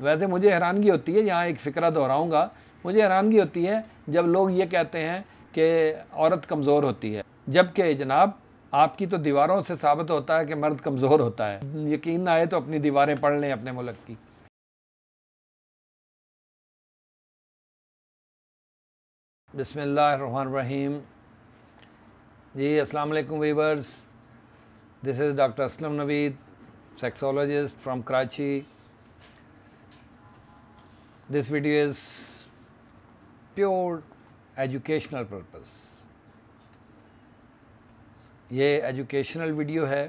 वैसे मुझे हैरानगी होती है यहाँ एक फिक्र दोहराऊँगा मुझे हैरानगी होती है जब लोग ये कहते हैं कि औरत कमज़ोर होती है जबकि जनाब आपकी तो दीवारों से साबित होता है कि मर्द कमज़ोर होता है यकीन ना आए तो अपनी दीवारें पढ़ लें अपने मुल्क की बसमीम जी अस्सलाम वालेकुम viewers this is doctor Aslam Naveed sexologist from Karachi this video is pure educational purpose ये एजुकेशनल वीडियो है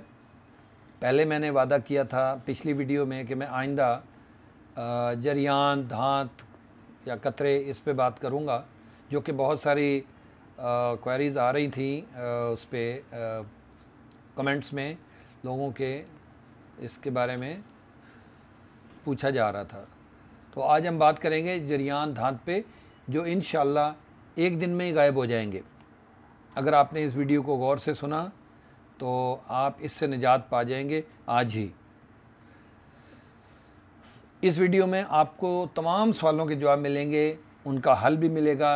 पहले मैंने वादा किया था पिछली वीडियो में कि मैं आइंदा जरियान धांत या कतरे इस पे बात करूँगा जो कि बहुत सारी क्वेरीज़ आ रही थी आ, उस पर कमेंट्स में लोगों के इसके बारे में पूछा जा रहा था तो आज हम बात करेंगे जरियान धात पे जो इन एक दिन में ही गायब हो जाएंगे अगर आपने इस वीडियो को गौर से सुना तो आप इससे निजात पा जाएंगे आज ही इस वीडियो में आपको तमाम सवालों के जवाब मिलेंगे उनका हल भी मिलेगा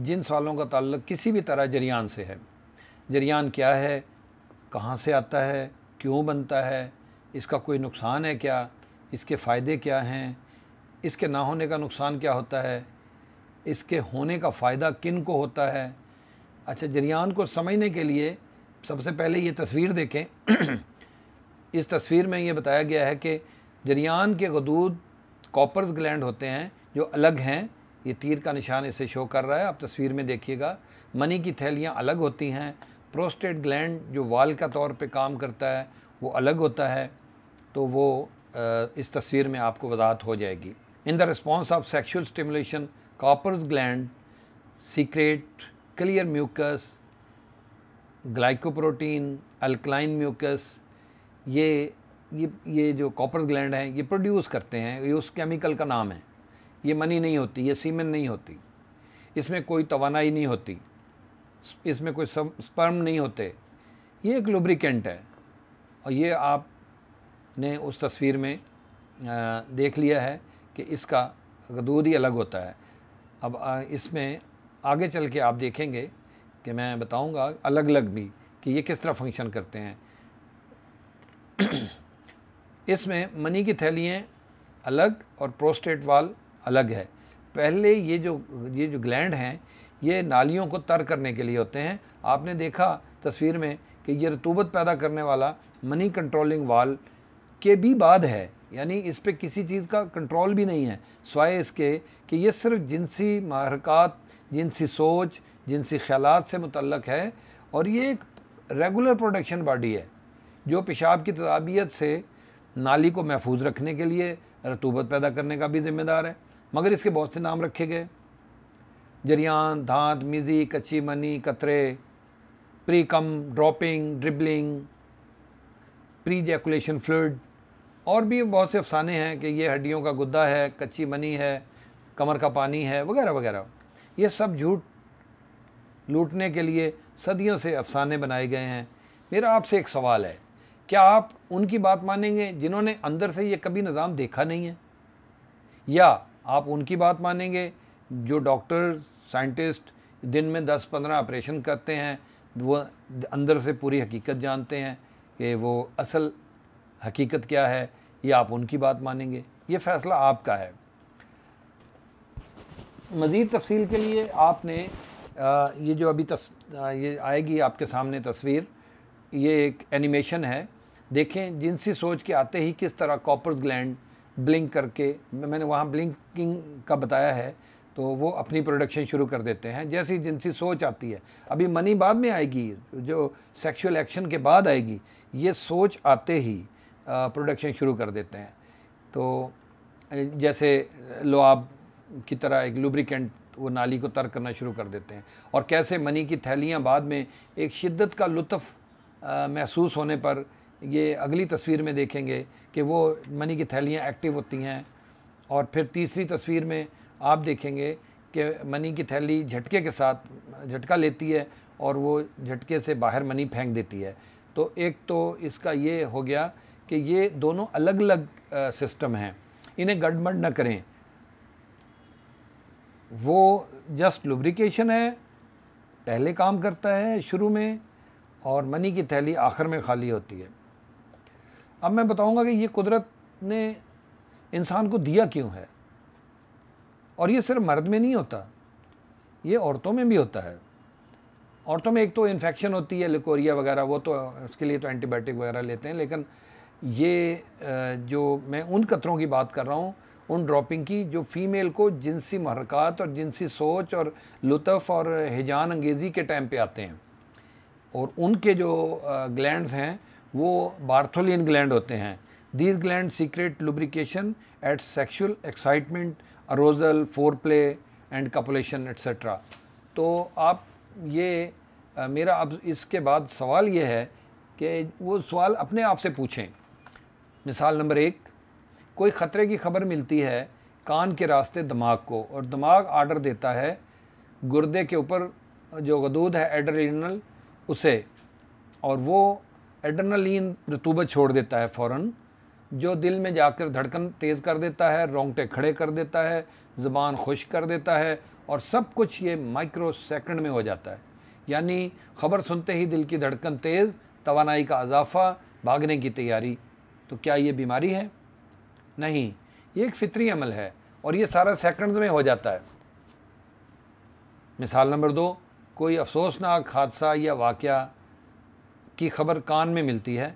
जिन सवालों का ताल्लुक किसी भी तरह जरियान से है जरियान क्या है कहाँ से आता है क्यों बनता है इसका कोई नुकसान है क्या इसके फ़ायदे क्या हैं इसके ना होने का नुकसान क्या होता है इसके होने का फ़ायदा किन को होता है अच्छा जरियान को समझने के लिए सबसे पहले ये तस्वीर देखें इस तस्वीर में ये बताया गया है कि जरियान के गदूद कॉपर्स ग्लैंड होते हैं जो अलग हैं ये तीर का निशान इसे शो कर रहा है आप तस्वीर में देखिएगा मनी की थैलियाँ अलग होती हैं प्रोस्टेट ग्लैंड जो वाल का तौर पे काम करता है वो अलग होता है तो वो इस तस्वीर में आपको वजाहत हो जाएगी In the response of sexual stimulation, copper's gland secrete clear mucus, glycoprotein, alkaline mucus ये ये ये जो कॉपर ग्लैंड हैं ये प्रोड्यूस करते हैं ये उस केमिकल का नाम है ये मनी नहीं होती ये सीमेन नहीं होती इसमें कोई तोानाई नहीं होती इसमें कोई स्पर्म नहीं होते ये एक लुब्रिकेंट है और ये आपने उस तस्वीर में देख लिया है कि इसका दूध ही अलग होता है अब इसमें आगे चल के आप देखेंगे कि मैं बताऊंगा अलग अलग भी कि ये किस तरह फंक्शन करते हैं इसमें मनी की थैलियाँ अलग और प्रोस्टेट वाल अलग है पहले ये जो ये जो ग्लैंड हैं ये नालियों को तर करने के लिए होते हैं आपने देखा तस्वीर में कि ये रतूबत पैदा करने वाला मनी कंट्रोलिंग वाल के भी बाद है यानी इस पर किसी चीज़ का कंट्रोल भी नहीं है स्वाए इसके कि ये सिर्फ जिनसी महरकत जिनसी सोच जिनसी ख्याल से मुतलक है और ये एक रेगुलर प्रोडक्शन बॉडी है जो पेशाब की तदाबियत से नाली को महफूज रखने के लिए रतूबत पैदा करने का भी ज़िम्मेदार है मगर इसके बहुत से नाम रखे गए जरियान धांत मिज़ी कच्ची मनी कतरे pre cum dropping dribbling pre ejaculation fluid और भी बहुत से अफसाने हैं कि ये हड्डियों का गुद्दा है कच्ची मनी है कमर का पानी है वगैरह वगैरह ये सब झूठ लूटने के लिए सदियों से अफसाने बनाए गए हैं मेरा आपसे एक सवाल है क्या आप उनकी बात मानेंगे जिन्होंने अंदर से ये कभी निज़ाम देखा नहीं है या आप उनकी बात मानेंगे जो डॉक्टर साइंटिस्ट दिन में 10-15 ऑपरेशन करते हैं वो अंदर से पूरी हकीकत जानते हैं कि वो असल हकीकत क्या है ये आप उनकी बात मानेंगे ये फ़ैसला आपका है मज़ीद तफसील के लिए आपने आ, ये जो अभी तस, आ, ये आएगी आपके सामने तस्वीर ये एक एनिमेशन है देखें जिनसी सोच के आते ही किस तरह कॉपर ग्लैंड ब्लिंक करके मैंने वहाँ ब्लिंकिंग का बताया है तो वो अपनी प्रोडक्शन शुरू कर देते हैं जैसी जिनसी सोच आती है अभी मनी बाद में आएगी जो सेक्सुअल एक्शन के बाद आएगी ये सोच आते ही प्रोडक्शन शुरू कर देते हैं तो जैसे लोआब की तरह एक लुब्रिकेंट वो नाली को तर करना शुरू कर देते हैं और कैसे मनी की थैलियाँ बाद में एक शिद्दत का लुत्फ़ महसूस होने पर ये अगली तस्वीर में देखेंगे कि वो मनी की थैलियाँ एक्टिव होती हैं और फिर तीसरी तस्वीर में आप देखेंगे कि मनी की थैली झटके के साथ झटका लेती है और वो झटके से बाहर मनी फेंक देती है तो एक तो इसका ये हो गया कि ये दोनों अलग अलग सिस्टम हैं इन्हें गड़बड़ न करें वो जस्ट लुब्रिकेशन है पहले काम करता है शुरू में और मनी की थैली आखिर में खाली होती है अब मैं बताऊंगा कि ये कुदरत ने इंसान को दिया क्यों है और ये सिर्फ मर्द में नहीं होता ये औरतों में भी होता है औरतों में एक तो इन्फेक्शन होती है लिकोरिया वगैरह वो तो उसके लिए तो एंटीबायोटिक वगैरह लेते हैं लेकिन ये जो मैं उन कतरों की बात कर रहा हूँ उन ड्रॉपिंग की जो फ़ीमेल को जिनसी महरक़ात और जिनसी सोच और लुत्फ़ और हिजान अंगेज़ी के टाइम पे आते हैं और उनके जो ग्लैंड्स हैं वो बार्थोलिन ग्लैंड होते हैं these gland secrete lubrication at sexual excitement arousal foreplay and copulation etcetera तो आप ये आ, मेरा अब इसके बाद सवाल ये है कि वो सवाल अपने आप से पूछें मिसाल नंबर एक कोई ख़तरे की खबर मिलती है कान के रास्ते दिमाग को और दिमाग आर्डर देता है गुर्दे के ऊपर जो गदूद है एड्रेनल उसे और वो एड्रेनलिन रतूबत छोड़ देता है फ़ौर जो दिल में जाकर धड़कन तेज़ कर देता है रोंगटे खड़े कर देता है ज़बान खुश कर देता है और सब कुछ ये माइक्रो सेकंड में हो जाता है यानी ख़बर सुनते ही दिल की धड़कन तेज़ तोानाई का अजाफा भागने की तैयारी तो क्या ये बीमारी है नहीं ये एक फितरी अमल है और ये सारा सेकंड्स में हो जाता है मिसाल नंबर दो कोई अफसोसनाक हादसा या वाक़ की खबर कान में मिलती है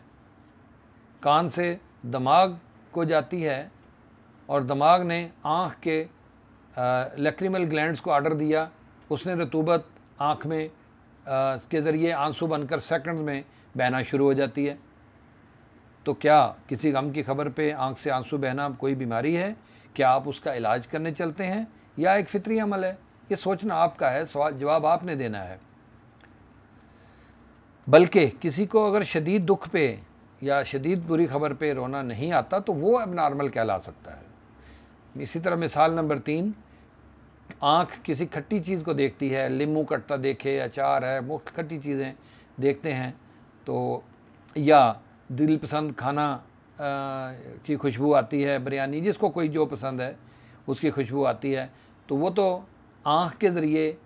कान से दिमाग को जाती है और दिमाग ने आँख के लेक्रिमल ग्लैंड्स को आर्डर दिया उसने रतूबत आँख में आ, के ज़रिए आंसू बनकर सेकंड में बहना शुरू हो जाती है तो क्या किसी गम की खबर पे आंख से आंसू बहना कोई बीमारी है क्या आप उसका इलाज करने चलते हैं या एक फितरी अमल है ये सोचना आपका है सवाल जवाब आपने देना है बल्कि किसी को अगर शदीद दुख पे या शदीद बुरी खबर पे रोना नहीं आता तो वो अब नॉर्मल कहला सकता है इसी तरह मिसाल नंबर तीन आँख किसी खट्टी चीज़ को देखती है लीमू कटता देखे अचार है मुख्त खट्टी चीज़ें देखते हैं तो या दिल पसंद खाना आ, की खुशबू आती है बिरयानी जिसको कोई जो पसंद है उसकी खुशबू आती है तो वो तो आँख के ज़रिए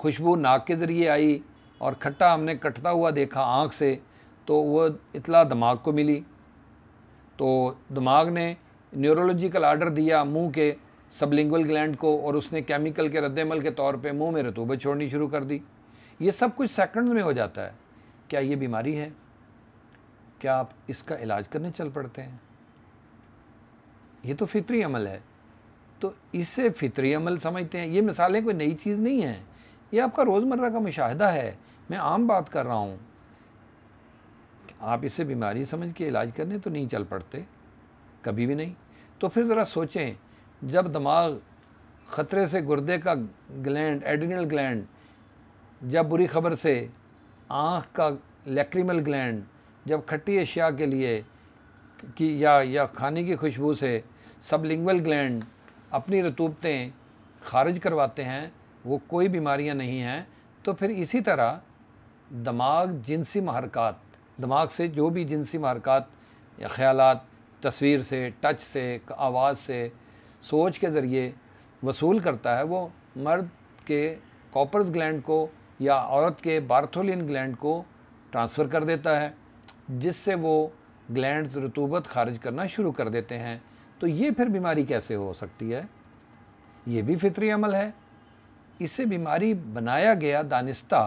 खुशबू नाक के ज़रिए आई और खट्टा हमने कटता हुआ देखा आँख से तो वो इतला दिमाग को मिली तो दिमाग ने न्यूरोलॉजिकल आर्डर दिया मुंह के सबलिंगुअल ग्लैंड को और उसने केमिकल के रद्दमल के तौर पे मुंह में रतूबत छोड़नी शुरू कर दी ये सब कुछ सेकंड में हो जाता है क्या ये बीमारी है क्या आप इसका इलाज करने चल पड़ते हैं ये तो फितरी अमल है तो इसे फितरी अमल समझते हैं ये मिसालें कोई नई चीज़ नहीं है ये आपका रोज़मर्रा का मुशाहदा है मैं आम बात कर रहा हूँ आप इसे बीमारी समझ के इलाज करने तो नहीं चल पड़ते कभी भी नहीं तो फिर ज़रा सोचें जब दिमाग ख़तरे से गुर्दे का ग्लैंड एडिनल ग्लैंड जब बुरी खबर से आँख का लेक्रीमल ग्लैंड जब खट्टी अशिया के लिए कि या या खाने की खुशबू से सब लिंगल ग्लैंड अपनी रतूबतें खारिज करवाते हैं वो कोई बीमारियां नहीं हैं तो फिर इसी तरह दिमाग जिनसी महरकत दिमाग से जो भी जिनसी महरकत या ख्याल तस्वीर से टच से आवाज़ से सोच के ज़रिए वसूल करता है वो मर्द के कॉपर्स ग्लैंड को या औरत के बार्थोलिन ग्लैंड को ट्रांसफ़र कर देता है जिससे वो ग्लैंड्स रतूबत खारिज करना शुरू कर देते हैं तो ये फिर बीमारी कैसे हो सकती है ये भी फितरी अमल है इसे बीमारी बनाया गया दानिस्ता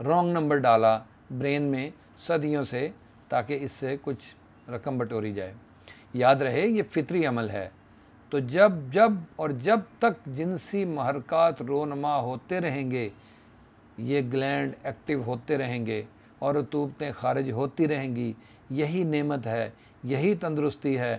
रॉन्ग नंबर डाला ब्रेन में सदियों से ताकि इससे कुछ रकम बटोरी जाए याद रहे ये फितरी अमल है तो जब जब और जब तक जिनसी महरक़ात रोनमा होते रहेंगे ये ग्लैंड एक्टिव होते रहेंगे और रतूबतें खारिज होती रहेंगी यही नेमत है यही तंदरुस्ती है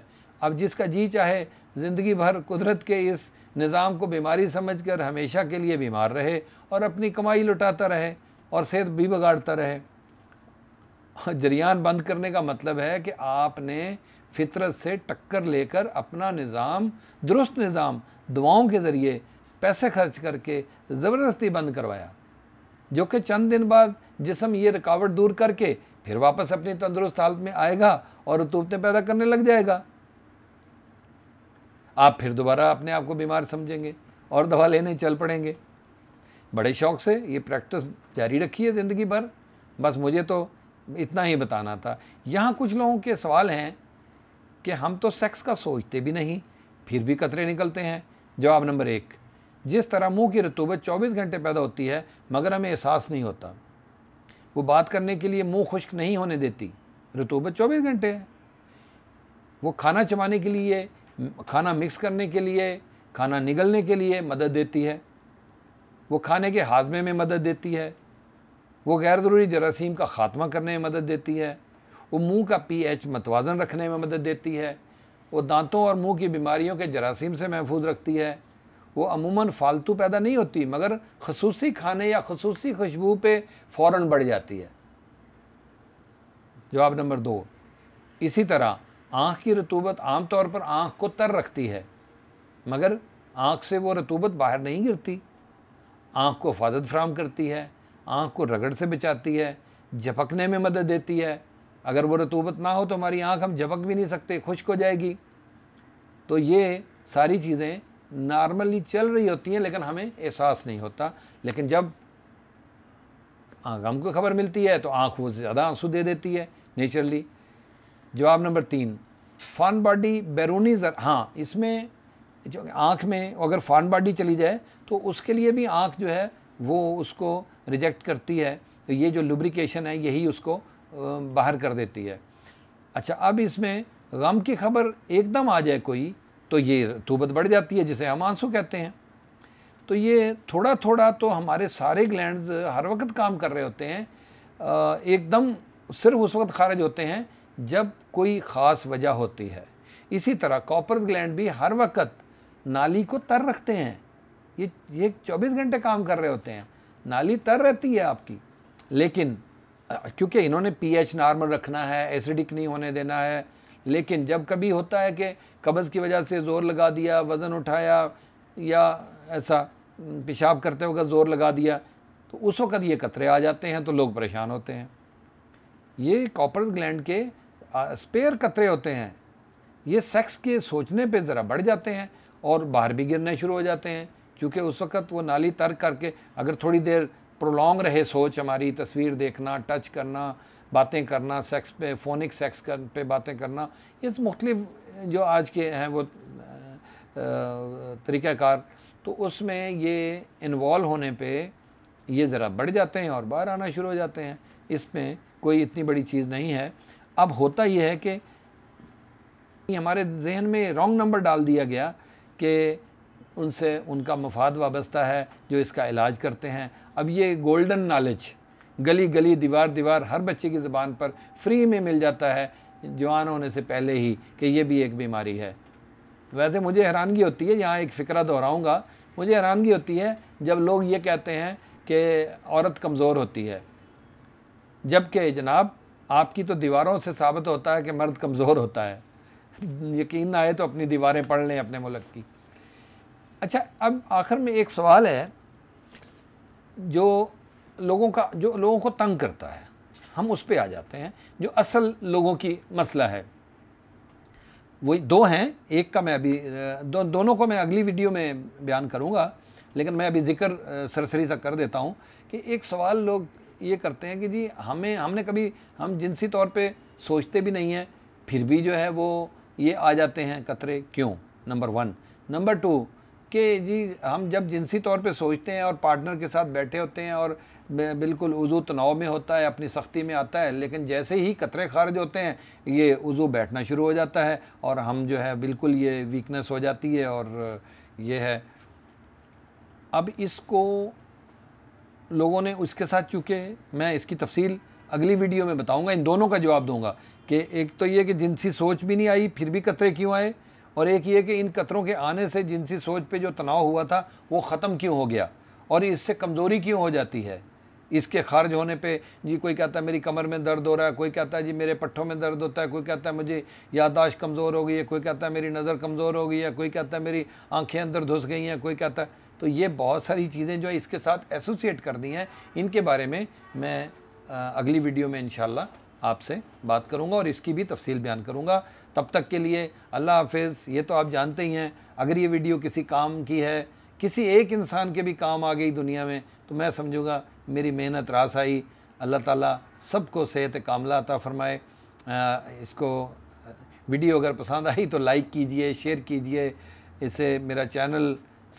अब जिसका जी चाहे ज़िंदगी भर कुदरत के इस निज़ाम को बीमारी समझ कर हमेशा के लिए बीमार रहे और अपनी कमाई लुटाता रहे और सेहत भी बिगाड़ता रहे जरियान बंद करने का मतलब है कि आपने फितरत से टक्कर लेकर अपना निज़ाम दुरुस्त निज़ाम दवाओं के ज़रिए पैसे खर्च करके ज़बरदस्ती बंद करवाया जो कि चंद दिन बाद जिसम ये रुकावट दूर करके फिर वापस अपनी तंदुरुस्त हालत में आएगा और रतूबतें पैदा करने लग जाएगा आप फिर दोबारा अपने आप को बीमार समझेंगे और दवा लेने चल पड़ेंगे बड़े शौक से ये प्रैक्टिस जारी रखी है ज़िंदगी भर बस मुझे तो इतना ही बताना था यहाँ कुछ लोगों के सवाल हैं कि हम तो सेक्स का सोचते भी नहीं फिर भी कतरे निकलते हैं जवाब नंबर एक जिस तरह मुंह की रतूबत 24 घंटे पैदा होती है मगर हमें एहसास नहीं होता वो बात करने के लिए मुंह खुश्क नहीं होने देती रुतूबत 24 घंटे है वो खाना चबाने के लिए खाना मिक्स करने के लिए खाना निगलने के लिए मदद देती है वो खाने के हाजमे में मदद देती है वो गैर ज़रूरी जरासीम का ख़ात्मा करने में मदद देती है वो मुंह का पीएच मतवाजन रखने में मदद देती है वो दांतों और मुंह की बीमारियों के जरासीम से महफूज रखती है वो अमूमन फालतू पैदा नहीं होती मगर खसूसी खाने या खसूसी खुशबू पे फ़ौर बढ़ जाती है जवाब नंबर दो इसी तरह आँख की रतूबत आम तौर पर आँख को तर रखती है मगर आँख से वो रतूबत बाहर नहीं गिरती आँख को हिफाजत फ्राहम करती है आँख को रगड़ से बचाती है झपकने में मदद देती है अगर वो रतूबत ना हो तो हमारी आँख हम झपक भी नहीं सकते खुश्क हो जाएगी तो ये सारी चीज़ें नॉर्मली चल रही होती हैं लेकिन हमें एहसास नहीं होता लेकिन जब गम को खबर मिलती है तो आँख वो ज़्यादा आंसू दे देती है नेचुरली जवाब नंबर तीन फॉन बॉडी बैरूनी जर हाँ इसमें जो आँख में अगर फॉन बॉडी चली जाए तो उसके लिए भी आँख जो है वो उसको रिजेक्ट करती है तो ये जो लुब्रिकेशन है यही उसको बाहर कर देती है अच्छा अब इसमें गम की खबर एकदम आ जाए कोई तो ये रतूबत बढ़ जाती है जिसे हम आंसू कहते हैं तो ये थोड़ा थोड़ा तो हमारे सारे ग्लैंड हर वक्त काम कर रहे होते हैं एकदम सिर्फ उस वक्त खारिज होते हैं जब कोई ख़ास वजह होती है इसी तरह कॉपर ग्लैंड भी हर वक्त नाली को तर रखते हैं ये ये 24 घंटे काम कर रहे होते हैं नाली तर रहती है आपकी लेकिन क्योंकि इन्होंने पीएच नॉर्मल रखना है एसिडिक नहीं होने देना है लेकिन जब कभी होता है कि कब्ज़ की वजह से ज़ोर लगा दिया वज़न उठाया या ऐसा पेशाब करते वक्त ज़ोर लगा दिया तो उस वक़्त ये कतरे आ जाते हैं तो लोग परेशान होते हैं ये कॉपर ग्लैंड के स्पेयर कतरे होते हैं ये सेक्स के सोचने पे ज़रा बढ़ जाते हैं और बाहर भी गिरने शुरू हो जाते हैं क्योंकि उस वक़्त वो नाली तर्क करके अगर थोड़ी देर प्रोलॉन्ग रहे सोच हमारी तस्वीर देखना टच करना बातें करना सेक्स पे फोनिक सेक्स कर, पे बातें करना ये तो मुख्तलिफ जो आज के हैं वो तरीक़ाकार तो उसमें ये इन्वॉल्व होने पे ये ज़रा बढ़ जाते हैं और बाहर आना शुरू हो जाते हैं इसमें कोई इतनी बड़ी चीज़ नहीं है अब होता यह है कि हमारे जहन में रॉन्ग नंबर डाल दिया गया कि उनसे उनका मफाद वाबस्ता है जो इसका इलाज करते हैं अब ये गोल्डन नॉलेज गली गली दीवार दीवार हर बच्चे की ज़बान पर फ्री में मिल जाता है जवान होने से पहले ही कि ये भी एक बीमारी है वैसे मुझे हैरानगी होती है यहाँ एक फ़िक्रा दोहराऊँगा मुझे हैरानगी होती है जब लोग ये कहते हैं कि औरत कमज़ोर होती है जबकि जनाब आपकी तो दीवारों से साबित होता है कि मर्द कमज़ोर होता है यकीन ना आए तो अपनी दीवारें पढ़ लें अपने मुल्क की अच्छा अब आखिर में एक सवाल है जो लोगों का जो लोगों को तंग करता है हम उस पर आ जाते हैं जो असल लोगों की मसला है वही दो हैं एक का मैं अभी दो, दोनों को मैं अगली वीडियो में बयान करूँगा लेकिन मैं अभी जिक्र सरसरी सा कर देता हूँ कि एक सवाल लोग ये करते हैं कि जी हमें हमने कभी हम जिनसी तौर पे सोचते भी नहीं हैं फिर भी जो है वो ये आ जाते हैं कतरे क्यों नंबर वन नंबर टू कि जी हम जब जिनसी तौर पे सोचते हैं और पार्टनर के साथ बैठे होते हैं और बिल्कुल उज़ू तनाव में होता है अपनी सख्ती में आता है लेकिन जैसे ही कतरे खारिज होते हैं ये उज़ू बैठना शुरू हो जाता है और हम जो है बिल्कुल ये वीकनेस हो जाती है और ये है अब इसको लोगों ने उसके साथ चूँकि मैं इसकी तफसील अगली वीडियो में बताऊँगा इन दोनों का जवाब दूँगा कि एक तो ये कि जिनसी सोच भी नहीं आई फिर भी कतरे क्यों आए और एक ये कि इन कतरों के आने से जिनसी सोच पे जो तनाव हुआ था वो ख़त्म क्यों हो गया और इससे कमज़ोरी क्यों हो जाती है इसके खारज होने पे जी कोई कहता है मेरी कमर में दर्द हो रहा है कोई कहता है जी मेरे पट्ठों में दर्द होता है कोई कहता है मुझे याददाश्त कमज़ोर हो गई है कोई कहता है मेरी नज़र कमज़ोर हो गई है कोई कहता है मेरी आँखें अंदर धुस गई हैं कोई कहता है तो ये बहुत सारी चीज़ें जो इसके साथ एसोसिएट कर दी हैं इनके बारे में मैं अगली वीडियो में इन आपसे बात करूँगा और इसकी भी तफसील बयान करूँगा तब तक के लिए अल्लाह हाफिज़ ये तो आप जानते ही हैं अगर ये वीडियो किसी काम की है किसी एक इंसान के भी काम आ गई दुनिया में तो मैं समझूंगा मेरी मेहनत रास आई अल्लाह ताला सबको सेहत कामला अता फ़रमाए इसको वीडियो अगर पसंद आई तो लाइक कीजिए शेयर कीजिए इसे मेरा चैनल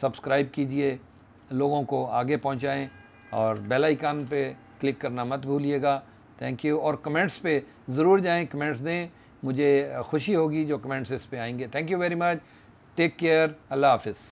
सब्सक्राइब कीजिए लोगों को आगे पहुँचाएँ और बेल आइकन पे क्लिक करना मत भूलिएगा थैंक यू और कमेंट्स पे ज़रूर जाएं कमेंट्स दें मुझे खुशी होगी जो कमेंट्स इस पर आएंगे thank you very much take care अल्लाह हाफिज़